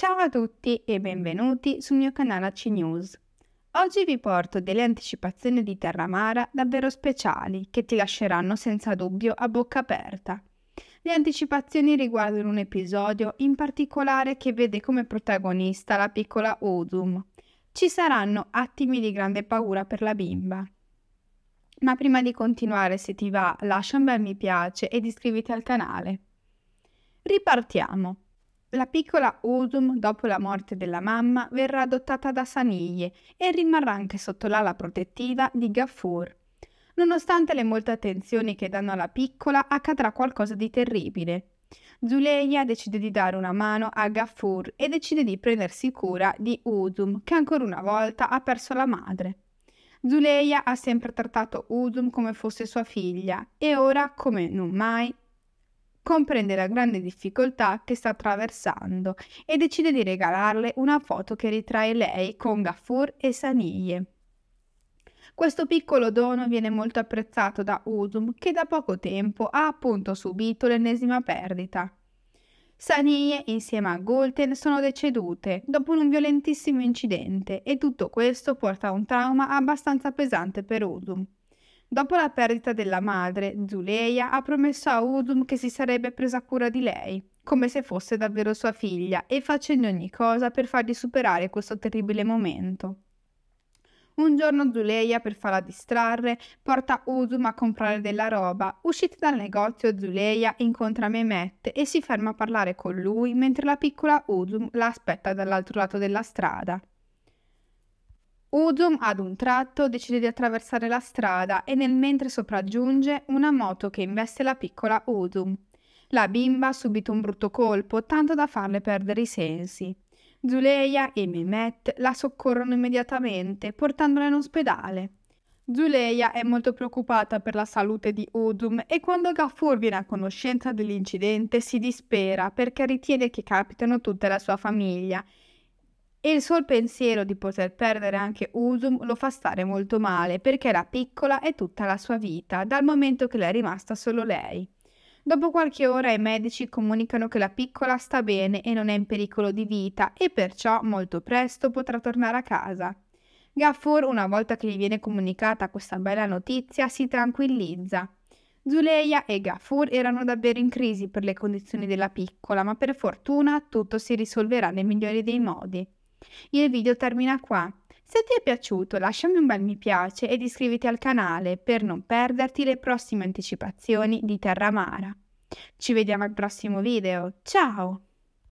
Ciao a tutti e benvenuti sul mio canale AC News. Oggi vi porto delle anticipazioni di Terramara davvero speciali che ti lasceranno senza dubbio a bocca aperta. Le anticipazioni riguardano un episodio in particolare che vede come protagonista la piccola Odum. Ci saranno attimi di grande paura per la bimba. Ma prima di continuare, se ti va, lascia un bel mi piace ed iscriviti al canale. Ripartiamo. La piccola Usum, dopo la morte della mamma, verrà adottata da Saniglie e rimarrà anche sotto l'ala protettiva di Gaffur. Nonostante le molte attenzioni che danno alla piccola, accadrà qualcosa di terribile. Zuleia decide di dare una mano a Gaffur e decide di prendersi cura di Usum, che ancora una volta ha perso la madre. Zuleia ha sempre trattato Usum come fosse sua figlia e ora, come non mai, comprende la grande difficoltà che sta attraversando e decide di regalarle una foto che ritrae lei con Gaffur e Saniglie. Questo piccolo dono viene molto apprezzato da Usum che da poco tempo ha appunto subito l'ennesima perdita. Sanie insieme a Golten sono decedute dopo un violentissimo incidente e tutto questo porta a un trauma abbastanza pesante per Usum. Dopo la perdita della madre, Zuleia ha promesso a Udum che si sarebbe presa cura di lei, come se fosse davvero sua figlia, e facendo ogni cosa per fargli superare questo terribile momento. Un giorno Zuleia, per farla distrarre, porta Udum a comprare della roba. Uscita dal negozio, Zuleia incontra Mehmet e si ferma a parlare con lui mentre la piccola Udum la aspetta dall'altro lato della strada. Udum ad un tratto decide di attraversare la strada e nel mentre sopraggiunge una moto che investe la piccola Udum. La bimba ha subito un brutto colpo, tanto da farle perdere i sensi. Zuleia e Mehmet la soccorrono immediatamente, portandola in ospedale. Zuleia è molto preoccupata per la salute di Udum e quando Gafur viene a conoscenza dell'incidente si dispera perché ritiene che capitano tutta la sua famiglia e il sol pensiero di poter perdere anche Usum lo fa stare molto male perché era piccola e tutta la sua vita, dal momento che le è rimasta solo lei. Dopo qualche ora i medici comunicano che la piccola sta bene e non è in pericolo di vita e perciò molto presto potrà tornare a casa. Gaffur, una volta che gli viene comunicata questa bella notizia, si tranquillizza. Zuleia e Gaffur erano davvero in crisi per le condizioni della piccola, ma per fortuna tutto si risolverà nel migliore dei modi. Il video termina qua. Se ti è piaciuto lasciami un bel mi piace ed iscriviti al canale per non perderti le prossime anticipazioni di Terra Amara. Ci vediamo al prossimo video, ciao!